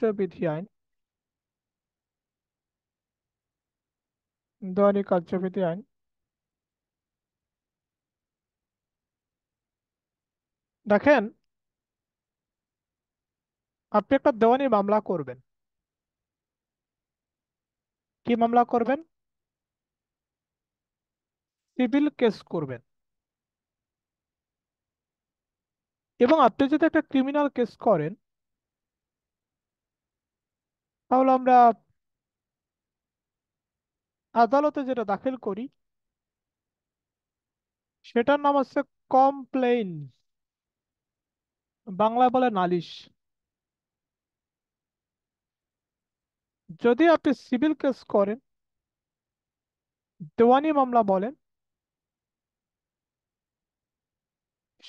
কার্যবিধি আইন দোয়ানি কার্যবিধি আইন দেখেন আপনি একটা দেওয়ানি মামলা করবেন কি মামলা করবেন সিভিল কেস করবেন এবং আপনি যদি একটা ক্রিমিনাল কেস করেন তাহলে আমরা আদালতে যেটা দাখিল করি সেটার নাম হচ্ছে কমপ্লেইন বাংলায় বলে নালিশ যদি আপনি সিভিল কেস করেন দেওয়ানি মামলা বলেন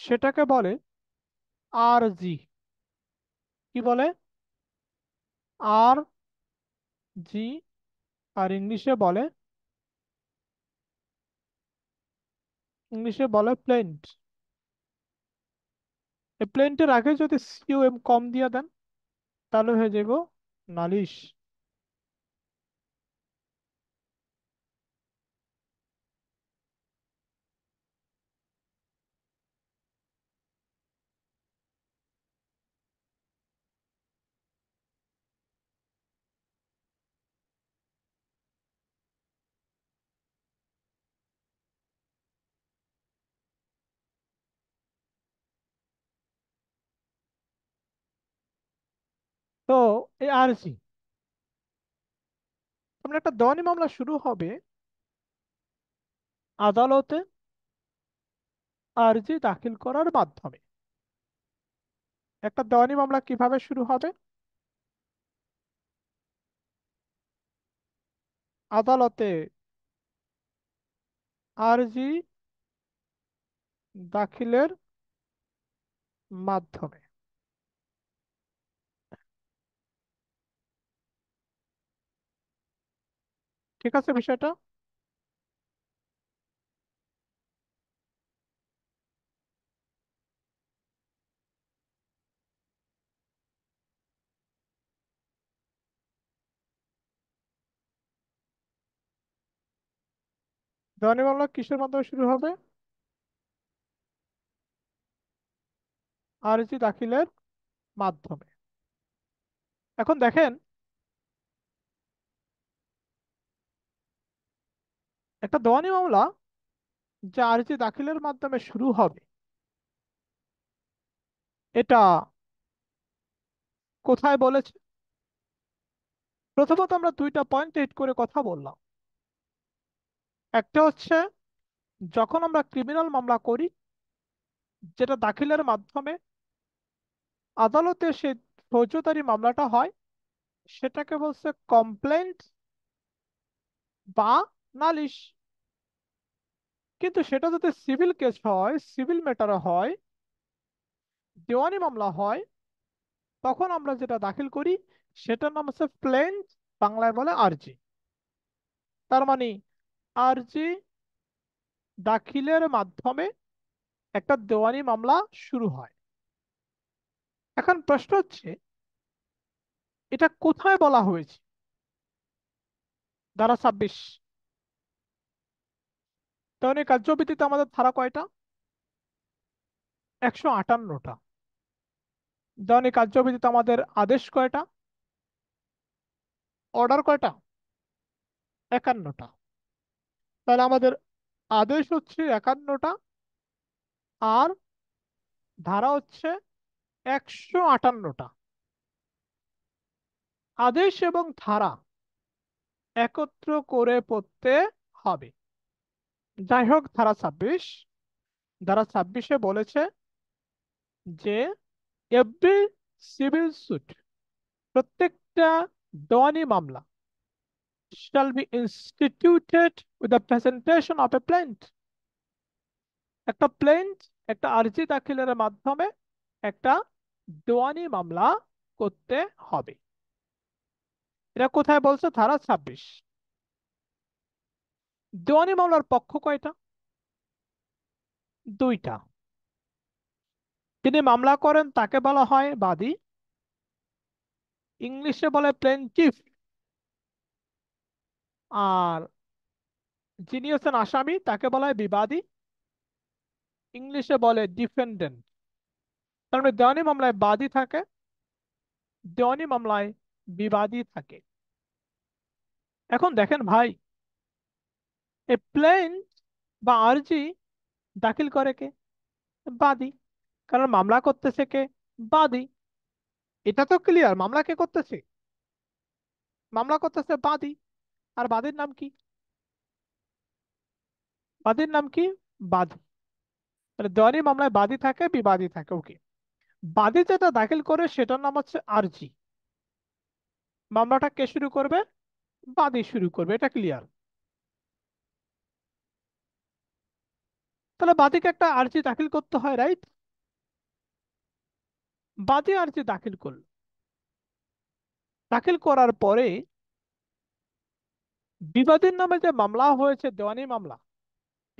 সেটাকে বলে আর জি কি বলে আর জি আর ইংলিশে বলে ইংলিশে বলে প্লেন্ট এই প্লেন্টের আগে যদি সিওএম কম দিয়ে দেন তাহলে হয়ে যাব নালিশ তো এই আরজি আপনার একটা দেওয়ানি মামলা শুরু হবে আদালতে আরজি দাখিল করার মাধ্যমে একটা দেওয়ানি মামলা কিভাবে শুরু হবে আদালতে আরজি দাখিলের মাধ্যমে ঠিক আছে বিষয়টা দেওয়ানি মামলা কিসের মাধ্যমে শুরু হবে আরজি দাখিলের মাধ্যমে এখন দেখেন একটা দেওয়ানি মামলা যা আর্জি দাখিলের মাধ্যমে শুরু হবে এটা কোথায় বলেছে প্রথমত আমরা দুইটা পয়েন্ট হিট করে কথা বললাম একটা হচ্ছে যখন আমরা ক্রিমিনাল মামলা করি যেটা দাখিলের মাধ্যমে আদালতে সে ফৌজদারি মামলাটা হয় সেটাকে বলছে কমপ্লেন্ট বা নালিশ কিন্তু সেটা যাতে সিভিল কেস হয় সিভিল ম্যাটার হয় দেওয়ানি মামলা হয় তখন আমরা যেটা দাখিল করি সেটার নাম হচ্ছে প্লেন বাংলায় বলে আরজি তার মানে আরজি দাখিলের মাধ্যমে একটা দেওয়ানি মামলা শুরু হয় এখন প্রশ্ন হচ্ছে এটা কোথায় বলা হয়েছে ধারা ছাব্বিশ তাহলে কার্য আমাদের ধারা কয়টা একশো আটান্নটা তাহলে কার্য আমাদের আদেশ কয়টা অর্ডার কয়টা একান্নটা তাহলে আমাদের আদেশ হচ্ছে একান্নটা আর ধারা হচ্ছে একশো আটান্নটা আদেশ এবং ধারা একত্র করে পড়তে হবে যাই হোক ধারা ছাব্বিশ ধারা ছাব্বিশে বলেছে যে এভরি সিভিল সুট প্রত্যেকটা দেওয়ানি মামলা shall be instituted with the presentation of a plaint একটা প্লেন্ট একটা আর্জি দাখিলের মাধ্যমে একটা দেওয়ানি মামলা করতে হবে এটা কোথায় বলছে ধারা ছাব্বিশ দেওয়ানি মামলার পক্ষ কয়টা দুইটা তিনি মামলা করেন তাকে বলা হয় বাদী ইংলিশে বলে প্লেনচিফ আর যিনি হচ্ছেন আসামি তাকে বলা হয় বিবাদী ইংলিশে বলে ডিফেন্ডেন্ট তার মানে দেওয়ানি মামলায় বাদী থাকে দেওয়ানি মামলায় বিবাদী থাকে এখন দেখেন ভাই এ প্লেন বা আর্জি দাখিল করে কে বাদী কারণ মামলা করতেছে কে বাদী এটা তো ক্লিয়ার মামলা কে করতেছে মামলা করতেছে বাদী আর বাদীর নাম কি বাদীর নাম কি বাদী তাহলে দেওয়ানি মামলায় বাদী থাকে বিবাদী থাকে ওকে বাদী যেটা দাখিল করে সেটার নাম হচ্ছে আর্জি মামলাটা কে শুরু করবে বাদী শুরু করবে এটা ক্লিয়ার তাহলে বাদীকে একটা আর্জি দাখিল করতে হয় রাইট বাদী আর্জি দাখিল করল দাখিল করার পরে বিবাদীর নামে যে মামলা হয়েছে দেওয়ানি মামলা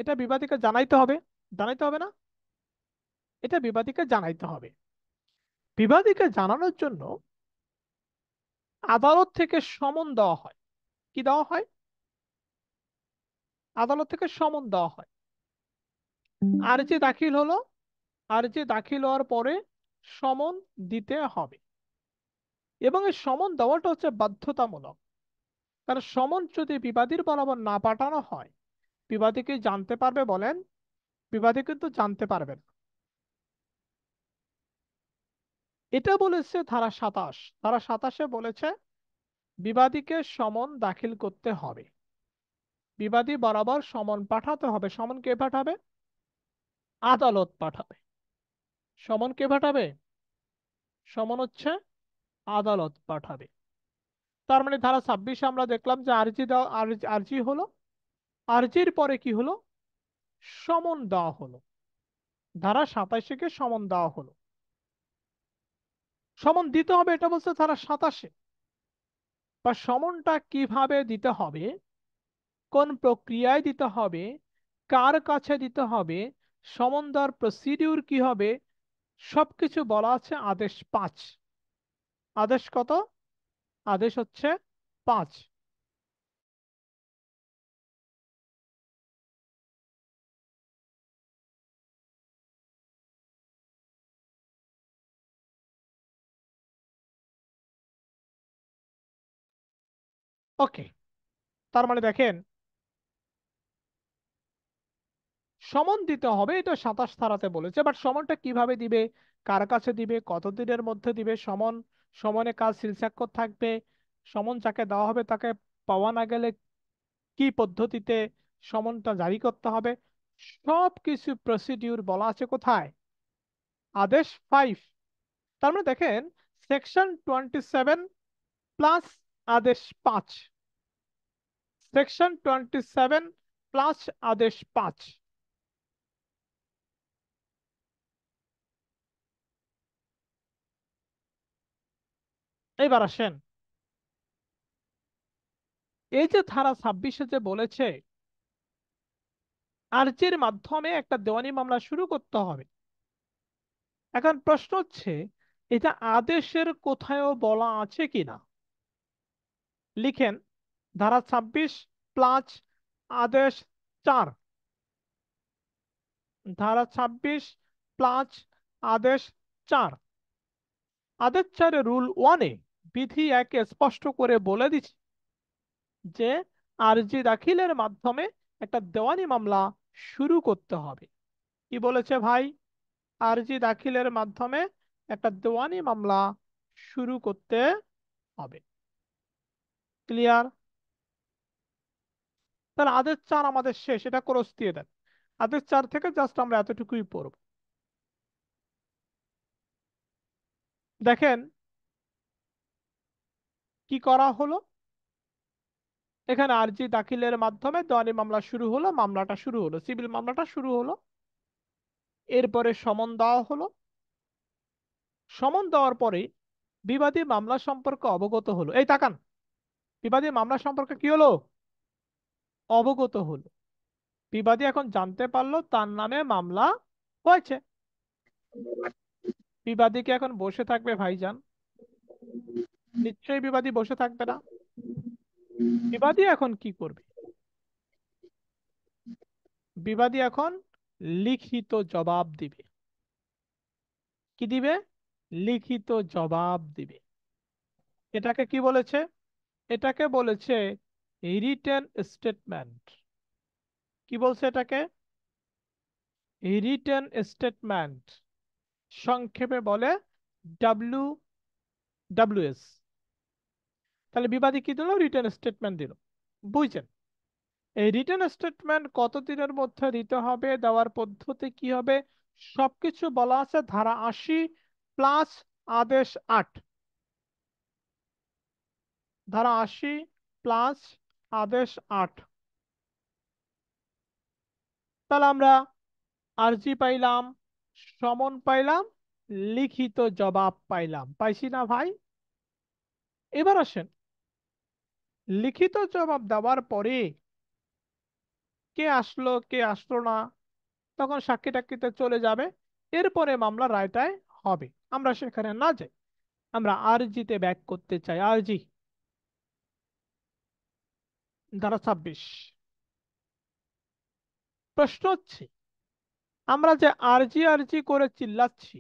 এটা বিবাদীকে জানাইতে হবে জানাইতে হবে না এটা বিবাদীকে জানাইতে হবে বিবাদীকে জানানোর জন্য আদালত থেকে সমন দেওয়া হয় কি দেওয়া হয় আদালত থেকে সমন দেওয়া হয় আর্জি দাখিল হলো আর্জি দাখিল হওয়ার পরে সমন দিতে হবে এবং এই সমন দেওয়াটা হচ্ছে বাধ্যতামূলক কারণ সমন যদি বিবাদীর বরাবর না পাঠানো হয় বিবাদী কি জানতে পারবে বলেন বিবাদী কিন্তু জানতে পারবে না এটা বলেছে ধারা সাতাশ ধারা সাতাশে বলেছে বিবাদীকে সমন দাখিল করতে হবে বিবাদী বরাবর সমন পাঠাতে হবে সমন কে পাঠাবে আদালত পাঠাবে সমন কে পাঠাবে সমন হচ্ছে আদালত পাঠাবে তার মানে ধারা ছাব্বিশে আমরা দেখলাম যে আর্জি দেওয়া আর্জি হলো আর্জির পরে কি হলো সমন দেওয়া হলো ধারা সাতাশে কে সমন দেওয়া হলো সমন দিতে হবে এটা বলছে ধারা সাতাশে বা সমনটা কিভাবে দিতে হবে কোন প্রক্রিয়ায় দিতে হবে কার কাছে দিতে হবে সমন্দর প্রসিডিউর কি হবে সবকিছু বলা আছে আদেশ পাঁচ আদেশ কত আদেশ হচ্ছে পাঁচ ওকে তার মানে দেখেন সমন দিতে হবে এটা সাতাশ ধারাতে বলেছে বাট সমনটা কিভাবে দিবে কার কাছে দিবে কতদিনের মধ্যে দিবে সমন সমনে কাজ শিলস্বাক্ষর থাকবে সমন যাকে দেওয়া হবে তাকে পাওয়া না গেলে কি পদ্ধতিতে সমনটা জারি করতে হবে সব কিছু প্রসিডিউর বলা আছে কোথায় আদেশ ফাইভ তার মানে দেখেন সেকশন টোয়েন্টি সেভেন প্লাস আদেশ পাঁচ সেকশন টোয়েন্টি সেভেন প্লাস আদেশ পাঁচ এবার আসেন এই যে ধারা ছাব্বিশে যে বলেছে আর্জির মাধ্যমে একটা দেওয়ানি মামলা শুরু করতে হবে এখন প্রশ্ন হচ্ছে এটা আদেশের কোথায়ও বলা আছে কিনা লিখেন ধারা ছাব্বিশ প্লাস আদেশ চার ধারা ছাব্বিশ প্লাস আদেশ চার আদেশ চারে রুল ওয়ানে বিধি একে স্পষ্ট করে বলে দিচ্ছে যে আরজি দাখিলের মাধ্যমে একটা দেওয়ানি মামলা শুরু করতে হবে কি বলেছে ভাই আরজি দাখিলের মাধ্যমে একটা দেওয়ানি মামলা শুরু করতে হবে ক্লিয়ার তাহলে আদের চার আমাদের শেষ এটা ক্রস দিয়ে দেন আদের চার থেকে জাস্ট আমরা এতটুকুই পড়ব দেখেন কি করা হলো এখানে আরজি দাখিলের মাধ্যমে দেওয়ানি মামলা শুরু হলো মামলাটা শুরু হলো সিভিল মামলাটা শুরু হলো এরপরে সমন দেওয়া হলো সমন দেওয়ার পরে বিবাদী মামলা সম্পর্কে অবগত হলো এই তাকান বিবাদী মামলা সম্পর্কে কি হলো অবগত হলো বিবাদী এখন জানতে পারলো তার নামে মামলা হয়েছে বিবাদীকে এখন বসে থাকবে ভাইজান নিশ্চয়ই বিবাদী বসে থাকবে না বিবাদী এখন কি করবে বিবাদী এখন লিখিত জবাব দিবে কি দিবে লিখিত জবাব দিবে এটাকে কি বলেছে এটাকে বলেছে রিটেন স্টেটমেন্ট কি বলছে এটাকে রিটেন স্টেটমেন্ট সংক্ষেপে বলে ডাব্লু ডাব্লিউএস তাহলে বিবাদী কি দিল রিটার্ন স্টেটমেন্ট দিল বুঝছেন এই রিটার্ন স্টেটমেন্ট কত দিনের মধ্যে দিতে হবে দেওয়ার পদ্ধতি কি হবে সবকিছু বলা আছে ধারা আশি প্লাস আদেশ আট ধারা আশি প্লাস আদেশ আট তাহলে আমরা আর্জি পাইলাম সমন পাইলাম লিখিত জবাব পাইলাম পাইছি না ভাই এবার আসেন লিখিত জবাব দেওয়ার পরে কে আসলো কে আসলো না তখন সাক্ষী টাক্ষিতে চলে যাবে এরপরে মামলা রায়টায় হবে আমরা সেখানে না যাই আমরা আরজিতে ব্যাক করতে চাই আরজি ধারা ছাব্বিশ প্রশ্ন হচ্ছে আমরা যে আরজি আরজি করে চিল্লাচ্ছি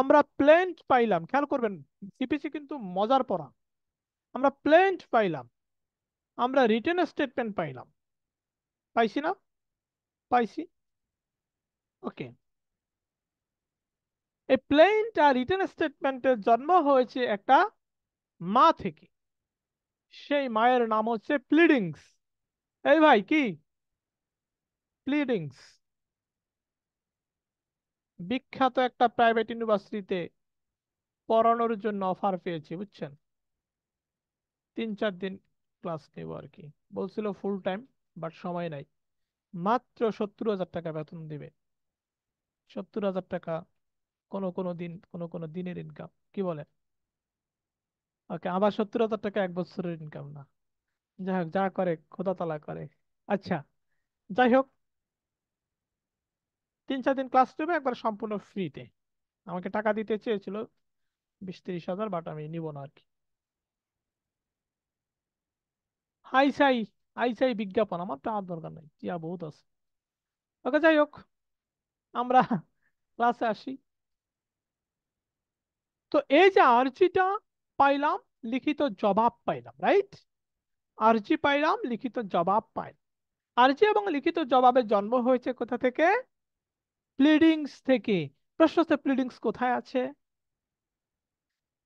আমরা প্লেন পাইলাম খেয়াল করবেন সিপিসি কিন্তু মজার পড়া আমরা প্লেন্ট পাইলাম আমরা রিটেন স্টেটমেন্ট পাইলাম পাইছি না পাইছি ওকে এই প্লেন্ট আর রিটেন স্টেটমেন্টের জন্ম হয়েছে একটা মা থেকে সেই মায়ের নাম হচ্ছে প্লিডিংস এই ভাই কি প্লিডিংস বিখ্যাত একটা প্রাইভেট ইউনিভার্সিটিতে পড়ানোর জন্য অফার পেয়েছি বুঝছেন তিন চার দিন ক্লাস নেব আর কি বলছিল ফুল টাইম বাট সময় নাই মাত্র সত্তর হাজার টাকা বেতন দিবে সত্তর হাজার টাকা কোনো কোনো দিন কোনো কোনো দিনের ইনকাম কি বলে ওকে আবার সত্তর হাজার টাকা এক বছরের ইনকাম না যাই হোক যা করে খোদা তালা করে আচ্ছা যাই হোক তিন চার দিন ক্লাস নেবে একবার সম্পূর্ণ ফ্রিতে আমাকে টাকা দিতে চেয়েছিল বিশ ত্রিশ হাজার বাট আমি নিব না আর কি আইসাই আইসাই বিজ্ঞাপন আমার টাকার দরকার নাই ইয়া হ্যাঁ, বহুত আছে ওকে যাই হোক আমরা ক্লাসে আসি তো এই যে আর্জিটা পাইলাম লিখিত জবাব পাইলাম রাইট আর্জি পাইলাম লিখিত জবাব পাইলাম আর্জি এবং লিখিত জবাবের জন্ম হয়েছে কোথা থেকে প্লিডিংস থেকে প্রশ্ন প্লিডিংস কোথায় আছে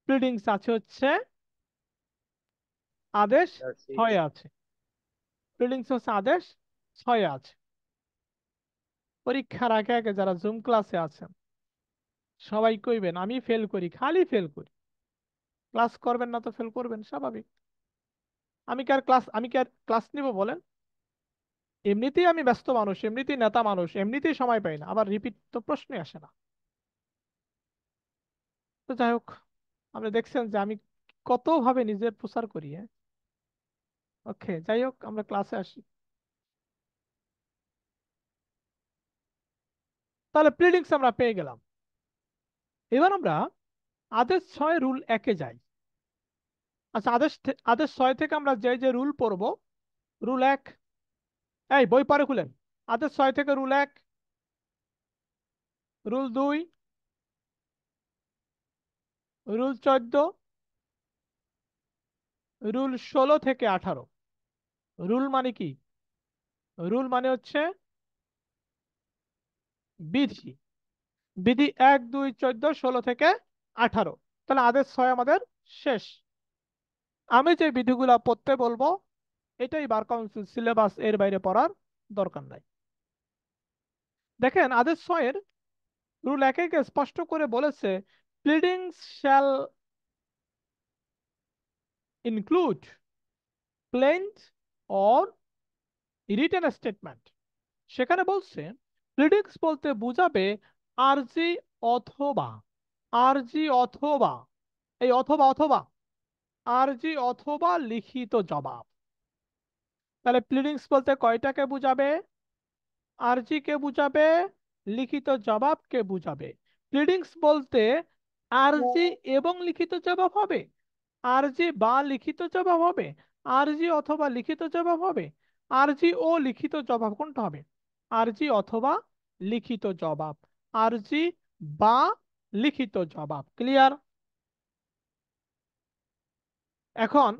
প্লিডিংস আছে হচ্ছে আদেশ ছয় আছে ফিল্ডিংস হচ্ছে আদেশ ছয় আছে পরীক্ষার আগে আগে যারা জুম ক্লাসে আছেন সবাই কইবেন আমি ফেল করি খালি ফেল করি ক্লাস করবেন না তো ফেল করবেন স্বাভাবিক আমি কার ক্লাস আমি কি আর ক্লাস নিব বলেন এমনিতেই আমি ব্যস্ত মানুষ এমনিতেই নেতা মানুষ এমনিতেই সময় পাই না আবার রিপিট তো প্রশ্নই আসে না তো যাই হোক আপনি দেখছেন যে আমি কতভাবে নিজের প্রচার করি হ্যাঁ ওকে যাই হোক আমরা ক্লাসে আসি তাহলে প্রিডিংস আমরা পেয়ে গেলাম এবার আমরা আদেশ ছয় রুল একে যাই আচ্ছা আদেশ আদেশ ছয় থেকে আমরা যে যে রুল পড়ব রুল এক এই বই পারে খুলেন আদেশ ছয় থেকে রুল এক রুল দুই রুল চোদ্দ রুল ষোলো থেকে আঠারো রুল মানে কি রুল মানে হচ্ছে বিধি বিধি এক দুই চোদ্দ ষোলো থেকে আঠারো তাহলে আদেশ ছয় আমাদের শেষ আমি যে বিধিগুলা পড়তে বলবো এটাই বার কাউন্সিল সিলেবাস এর বাইরে পড়ার দরকার নাই দেখেন আদেশ ছয়ের রুল একে স্পষ্ট করে বলেছে pleading shall include plaint or written statement সেখানে বলছে প্লিডিংস বলতে বুঝাবে আরজি অথবা আরজি অথবা এই অথবা অথবা আরজি অথবা লিখিত জবাব তাহলে প্লিডিংস বলতে কয়টাকে বুঝাবে আরজিকে বুঝাবে লিখিত জবাবকে বুঝাবে প্লিডিংস বলতে আরজি এবং লিখিত জবাব হবে আরজি বা লিখিত জবাব হবে আরজি অথবা লিখিত জবাব হবে আরজি ও লিখিত জবাব কোনটা হবে আরজি অথবা লিখিত জবাব আরজি বা লিখিত জবাব ক্লিয়ার এখন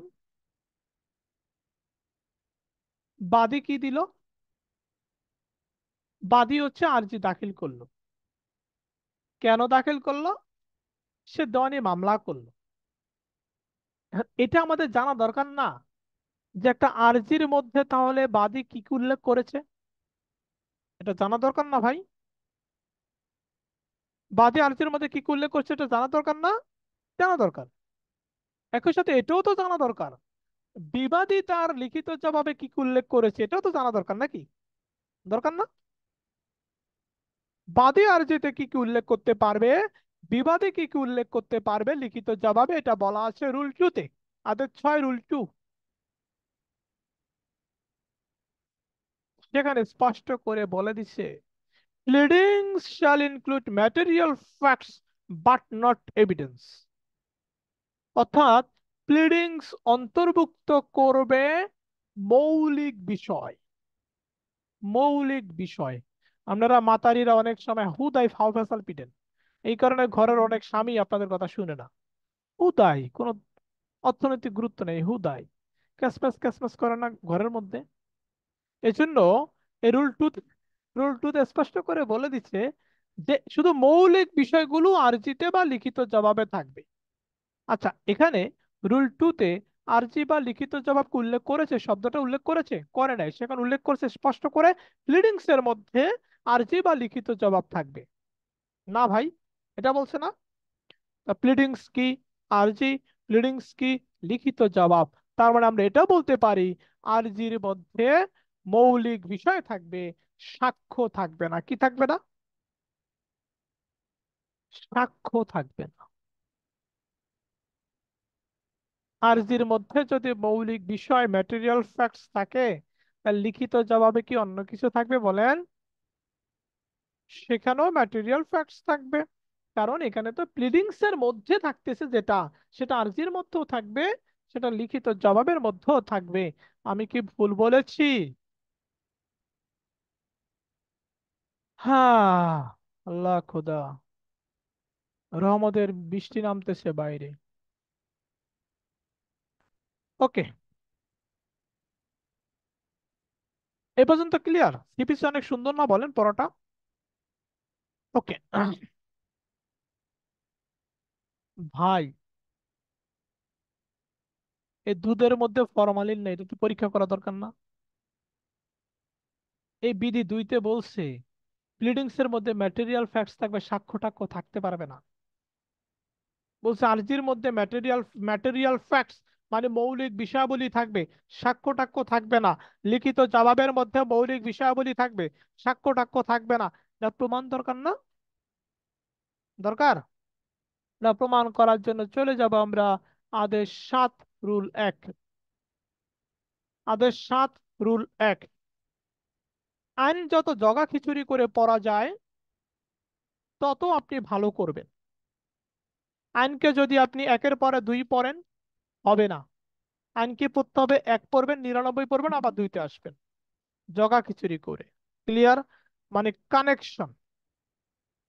বাদী কি দিল বাদী হচ্ছে আরজি দাখিল করলো কেন দাখিল করলো সে দেওয়ানি মামলা করলো এটা আমাদের জানা দরকার না যে একটা আরজির মধ্যে তাহলে বাদী কি কি উল্লেখ করেছে এটা জানা দরকার না ভাই বাদী আরজির মধ্যে কি কি উল্লেখ করছে এটা জানা দরকার না জানা দরকার একই সাথে এটাও তো জানা দরকার বিবাদী তার লিখিত জবাবে কি কি উল্লেখ করেছে এটাও তো জানা দরকার নাকি দরকার না বাদী আরজিতে কি কি উল্লেখ করতে পারবে বিবাদী কি কি উল্লেখ করতে পারবে লিখিত জবাবে এটা বলা আছে রুল টুতে আদের ছয় রুল টু সেখানে স্পষ্ট করে বলে দিছে pleadings shall include material facts but not evidence অর্থাৎ প্লিডিংস অন্তর্ভুক্ত করবে মৌলিক বিষয় মৌলিক বিষয় আপনারা মাতারিরা অনেক সময় হুদাই ফাউ ফেসাল পিটেন এই কারণে ঘরের অনেক স্বামী আপনাদের কথা শুনে না হুদাই কোনো অর্থনৈতিক গুরুত্ব নেই হুদাই ক্যাসমাস ক্যাসমাস করে না ঘরের মধ্যে এজন্য এই রুল টু রুল টুতে স্পষ্ট করে বলে দিচ্ছে যে শুধু মৌলিক বিষয়গুলো আরজিতে বা লিখিত জবাবে থাকবে আচ্ছা এখানে রুল টুতে আরজি বা লিখিত জবাব উল্লেখ করেছে শব্দটা উল্লেখ করেছে করে নাই সেখানে উল্লেখ করেছে স্পষ্ট করে প্লিডিংস এর মধ্যে আরজি বা লিখিত জবাব থাকবে না ভাই এটা বলছে না প্লিডিংস কি আরজি প্লিডিংস কি লিখিত জবাব তার মানে আমরা এটা বলতে পারি আরজির মধ্যে মৌলিক বিষয় থাকবে সাক্ষ্য থাকবে না কি থাকবে না সাক্ষ্য থাকবে না আরজির মধ্যে যদি মৌলিক বিষয় ম্যাটেরিয়াল ফ্যাক্টস থাকে লিখিত জবাবে কি অন্য কিছু থাকবে বলেন সেখানেও ম্যাটেরিয়াল ফ্যাক্টস থাকবে কারণ এখানে তো প্লিডিংস এর মধ্যে থাকতেছে যেটা সেটা আরজির মধ্যেও থাকবে সেটা লিখিত জবাবের মধ্যেও থাকবে আমি কি ভুল বলেছি হ্যাঁ আল্লাহ খোদা রহমতের বৃষ্টি নামতেছে বাইরে ওকে এ পর্যন্ত ক্লিয়ার সিপিসি অনেক সুন্দর না বলেন পড়াটা ওকে ভাই এই দুধের মধ্যে ফরমালিন নেই তো পরীক্ষা করা দরকার না এই বিধি দুইতে বলছে এর মধ্যে ম্যাটেরিয়াল ফ্যাক্টস থাকবে সাক্ষ্য টাক্ষ্য থাকতে পারবে না বলছে আর্জির মধ্যে ম্যাটেরিয়াল ম্যাটেরিয়াল ফ্যাক্টস মানে মৌলিক বিষয়াবলী থাকবে সাক্ষ্য টাক্ষ্য থাকবে না লিখিত জবাবের মধ্যে মৌলিক বিষয়াবলী থাকবে সাক্ষ্য টাক্ষ্য থাকবে না যার প্রমাণ দরকার না দরকার না প্রমাণ করার জন্য চলে যাব আমরা আদেশ সাত রুল এক আদেশ সাত রুল এক আইন যত জগা খিচুড়ি করে পড়া যায় তত আপনি ভালো করবেন আইনকে যদি আপনি একের পরে দুই পড়েন হবে না আইনকে পড়তে হবে এক পড়বেন নিরানব্বই পড়বেন আবার দুইতে আসবেন জগা খিচুড়ি করে ক্লিয়ার মানে কানেকশন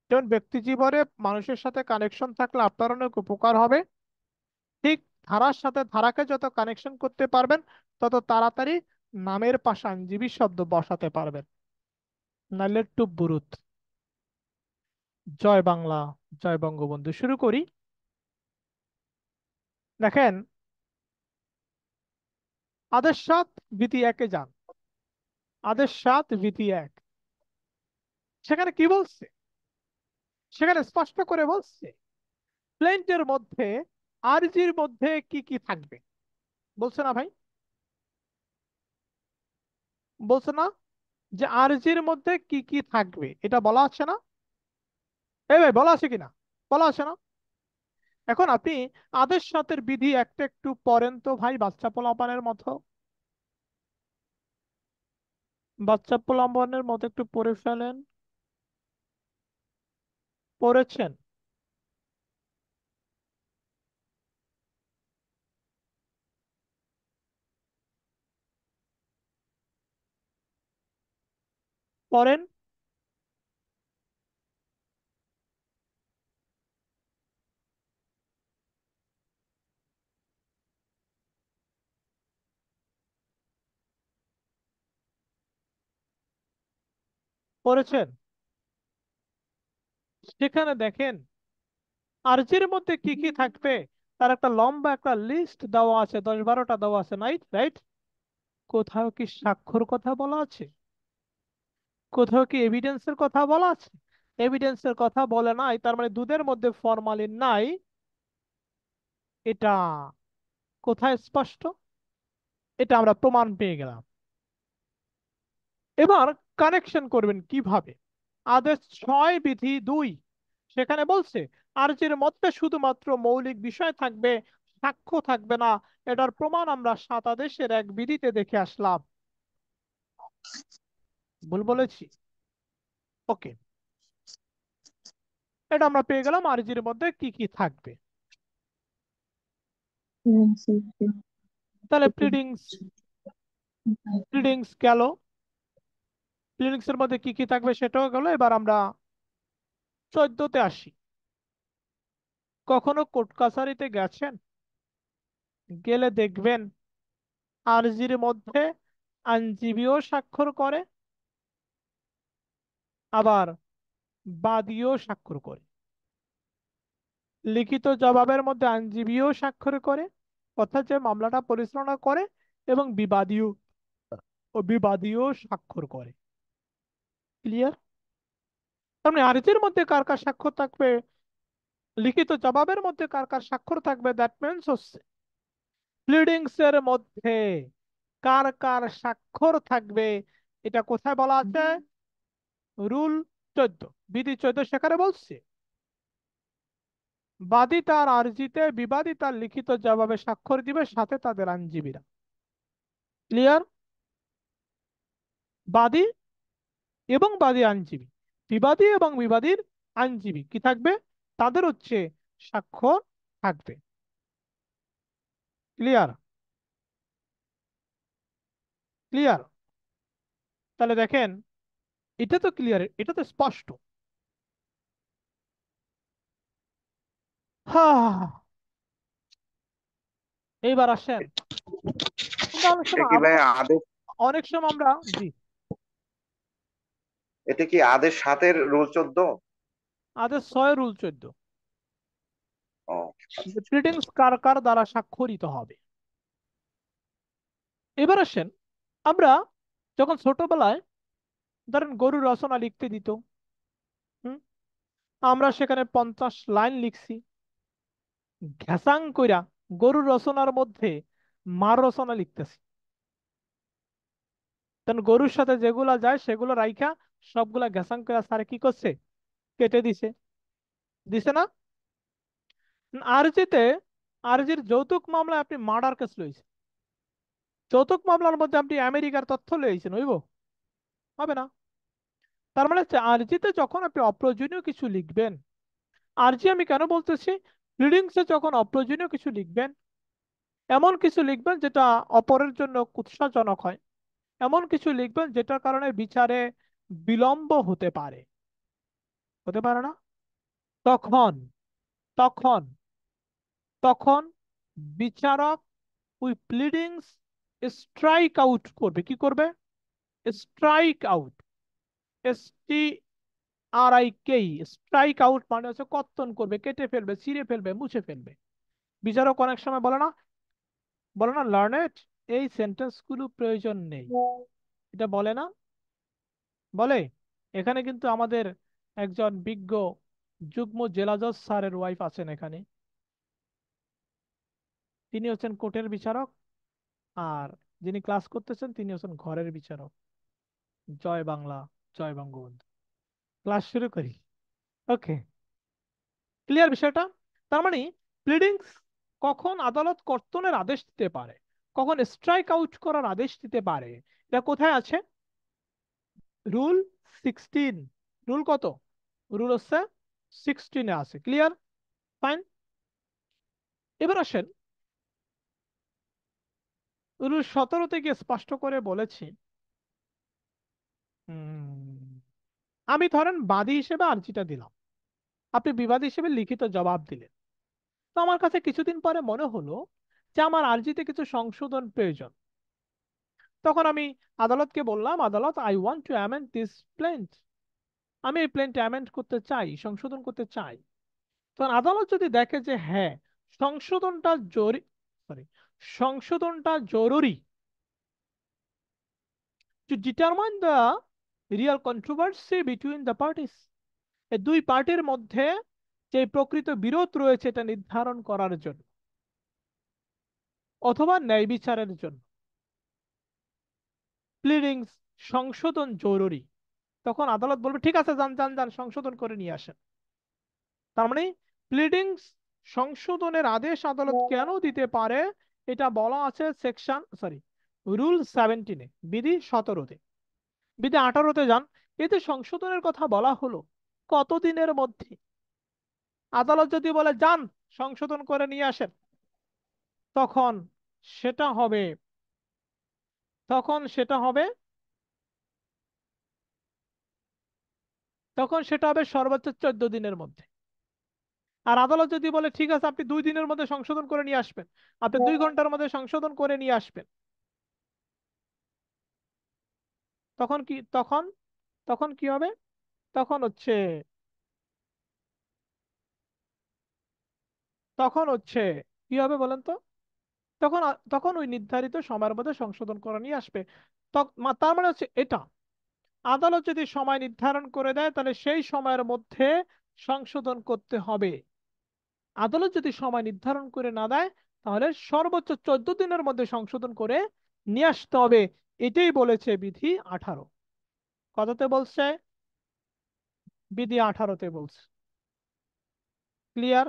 যেমন ব্যক্তি জীবনে মানুষের সাথে কানেকশন থাকলে আপনার অনেক উপকার হবে ঠিক ধারার সাথে ধারাকে যত কানেকশন করতে পারবেন তত তাড়াতাড়ি নামের পাশে আইনজীবী শব্দ বসাতে পারবেন নাইলে বুরুত জয় বাংলা জয় বঙ্গবন্ধু শুরু করি দেখেন আদেশ সাত ভীতি একে যান আদেশ সাত ভীতি এক সেখানে কি বলছে সেখানে স্পষ্ট করে বলছে প্লেন্টের মধ্যে আরজির মধ্যে কি কি থাকবে বলছে না ভাই বলছে না যে আরজির মধ্যে কি কি থাকবে এটা বলা আছে না এই ভাই বলা আছে কিনা বলা আছে না এখন আপনি আদেশ সাথের বিধি একটা একটু পড়েন তো ভাই বাচ্চা পোলাপানের মতো বাচ্চা পোলাম্বনের মতো একটু পড়ে ফেলেন পড়েছেন পড়েন পড়েছেন সেখানে দেখেন আর্জির মধ্যে কি কি থাকবে তার একটা লম্বা একটা লিস্ট দেওয়া আছে দশ বারোটা দেওয়া আছে নাইট রাইট কোথাও কি স্বাক্ষর কথা বলা আছে কোথাও কি এভিডেন্সের কথা বলা আছে এভিডেন্সের কথা বলে নাই তার মানে দুধের মধ্যে ফরমালিন নাই এটা কোথায় স্পষ্ট এটা আমরা প্রমাণ পেয়ে গেলাম এবার কানেকশন করবেন কিভাবে আদেশ ছয় বিধি দুই সেখানে বলছে আর্যের মধ্যে শুধুমাত্র মৌলিক বিষয় থাকবে সাক্ষ্য থাকবে না এটার প্রমাণ আমরা সাত আদেশের এক বিধিতে দেখে আসলাম ভুল বলেছি ওকে এটা আমরা পেয়ে গেলাম আরজির মধ্যে কি কি থাকবে হ্যাঁ, তাহলে প্লিডিংস প্লিডিংস গেল প্লিডিংস এর মধ্যে কি কি থাকবে সেটাও গেল এবার আমরা চোদ্দতে আসি কখনো কোর্ট কাছারিতে গেছেন গেলে দেখবেন আরজির মধ্যে আইনজীবীও স্বাক্ষর করে আবার বা স্বাক্ষর করে লিখিত জবাবের মধ্যে আইনজীবীও স্বাক্ষর করে অর্থাৎ যে মামলাটা পরিচালনা করে এবং বিবাদীও ও বিবাদীও স্বাক্ষর করে ক্লিয়ার তাহলে আরজির মধ্যে কার কার স্বাক্ষর থাকবে লিখিত জবাবের মধ্যে কার কার স্বাক্ষর থাকবে দ্যাট মিনস হচ্ছে প্লিডিংস এর মধ্যে কার কার স্বাক্ষর থাকবে এটা কোথায় বলা আছে রুল চোদ্দ বিধি চোদ্দ সেখানে বলছে বাদী তার আর্জিতে বিবাদী তার লিখিত জবাবে স্বাক্ষর দিবে সাথে তাদের আইনজীবীরা ক্লিয়ার বাদী এবং বাদী আইনজীবী বিবাদী এবং বিবাদীর আইনজীবী কি থাকবে তাদের হচ্ছে স্বাক্ষর থাকবে ক্লিয়ার ক্লিয়ার তাহলে দেখেন এটা তো ক্লিয়ার এটা তো স্পষ্ট এইবার আসেন অনেক সময় আমরা জি এটা কি আদেশ সাতের রুল চোদ্দ আদেশ ছয় রুল চোদ্দ কার দ্বারা স্বাক্ষরিত হবে এবার আসেন আমরা যখন ছোটবেলায় ধরেন গরু রচনা লিখতে দিত আমরা সেখানে পঞ্চাশ লাইন লিখছি ঘ্যাসাং কইরা গরু রচনার মধ্যে মার রচনা লিখতেছি তখন গরুর সাথে যেগুলা যায় সেগুলো রাইখা সবগুলা ঘ্যাসাং কইরা স্যারে কি করছে কেটে দিছে দিছে না আরজিতে আরজির যৌতুক মামলায় আপনি মার্ডার কেস লইছেন যৌতুক মামলার মধ্যে আপনি আমেরিকার তথ্য লইছেন হইব হবে না তার মানে হচ্ছে আরজিতে যখন আপনি অপ্রয়োজনীয় কিছু লিখবেন আরজি আমি কেন বলতেছি রিডিংসে যখন অপ্রয়োজনীয় কিছু লিখবেন এমন কিছু লিখবেন যেটা অপরের জন্য কুৎসাজনক হয় এমন কিছু লিখবেন যেটার কারণে বিচারে বিলম্ব হতে পারে হতে পারে না তখন তখন তখন বিচারক উই প্লিডিংস স্ট্রাইক আউট করবে কি করবে স্ট্রাইক আউট আর আই স্ট্রাইক আউট মানে হচ্ছে কর্তন করবে কেটে ফেলবে ছিঁড়ে ফেলবে মুছে ফেলবে বিচারক অনেক সময় বলে না বলে না লার্নেট এই সেন্টেন্সগুলো প্রয়োজন নেই এটা বলে না বলে এখানে কিন্তু আমাদের একজন বিজ্ঞ যুগ্ম জেলাজ স্যারের ওয়াইফ আছেন এখানে তিনি হচ্ছেন কোর্টের বিচারক আর যিনি ক্লাস করতেছেন তিনি হচ্ছেন ঘরের বিচারক জয় বাংলা জয় বঙ্গবন্ধু ক্লাস শুরু করি ওকে ক্লিয়ার বিষয়টা তার মানে প্লিডিংস কখন আদালত কর্তনের আদেশ দিতে পারে কখন স্ট্রাইক আউট করার আদেশ দিতে পারে এটা কোথায় আছে রুল সিক্সটিন রুল কত রুল হচ্ছে সিক্সটিনে আছে ক্লিয়ার ফাইন এবার আসেন রুল সতেরোতে গিয়ে স্পষ্ট করে বলেছি আমি ধরেন বাদী হিসেবে আর্জিটা দিলাম আপনি বিবাদ হিসেবে লিখিত জবাব দিলেন তো আমার কাছে কিছুদিন পরে মনে হলো যে আমার আর্জিতে কিছু সংশোধন প্রয়োজন তখন আমি আদালতকে বললাম আদালত I want to amend this plaint আমি এই প্লেনটা অ্যামেন্ড করতে চাই সংশোধন করতে চাই তখন আদালত যদি দেখে যে হ্যাঁ সংশোধনটা জরুরি সরি সংশোধনটা জরুরি to determine the real controversy between the parties এই দুই পার্টির মধ্যে যে প্রকৃত বিরোধ রয়েছে এটা নির্ধারণ করার জন্য অথবা ন্যায় বিচারের জন্য প্লিডিংস সংশোধন জরুরি তখন আদালত বলবে ঠিক আছে যান যান যান সংশোধন করে নিয়ে আসেন তার মানে প্লিডিংস সংশোধনের আদেশ আদালত কেন দিতে পারে এটা বলা আছে সেকশন সরি রুল সেভেন্টিনে বিধি সতেরোতে বিধি আঠারোতে যান এতে সংশোধনের কথা বলা হলো কতদিনের মধ্যে আদালত যদি বলে যান সংশোধন করে নিয়ে আসেন তখন সেটা হবে তখন সেটা হবে তখন সেটা হবে সর্বোচ্চ চোদ্দ দিনের মধ্যে আর আদালত যদি বলে ঠিক আছে আপনি দুই দিনের মধ্যে সংশোধন করে নিয়ে আসবেন আপনি দুই হ্যাঁ। ঘন্টার মধ্যে সংশোধন করে নিয়ে আসবেন তখন কি তখন তখন কি হবে তখন হচ্ছে তখন হচ্ছে কি হবে বলেন তো তখন তখন ওই নির্ধারিত সময়ের মধ্যে সংশোধন করা নিয়ে আসবে তার মানে হচ্ছে এটা আদালত যদি সময় নির্ধারণ করে দেয় তাহলে সেই সময়ের মধ্যে সংশোধন করতে হবে আদালত যদি সময় নির্ধারণ করে না দেয় তাহলে সর্বোচ্চ চোদ্দ দিনের মধ্যে সংশোধন করে নিয়ে আসতে হবে এটাই বলেছে বিধি আঠারো কততে বলছে বিধি আঠারোতে বলছে ক্লিয়ার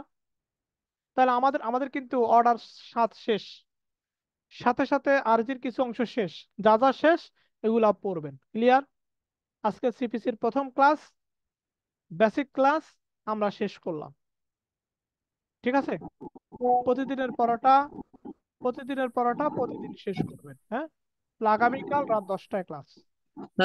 তাহলে আমাদের আমাদের কিন্তু অর্ডার সাত শেষ সাথে সাথে আরজির কিছু অংশ শেষ যা যা শেষ এগুলা পড়বেন ক্লিয়ার আজকে সিপিসির প্রথম ক্লাস বেসিক ক্লাস আমরা শেষ করলাম ঠিক আছে প্রতিদিনের পড়াটা প্রতিদিনের পড়াটা প্রতিদিন শেষ করবেন হ্যাঁ আগামীকাল রাত দশটায় ক্লাস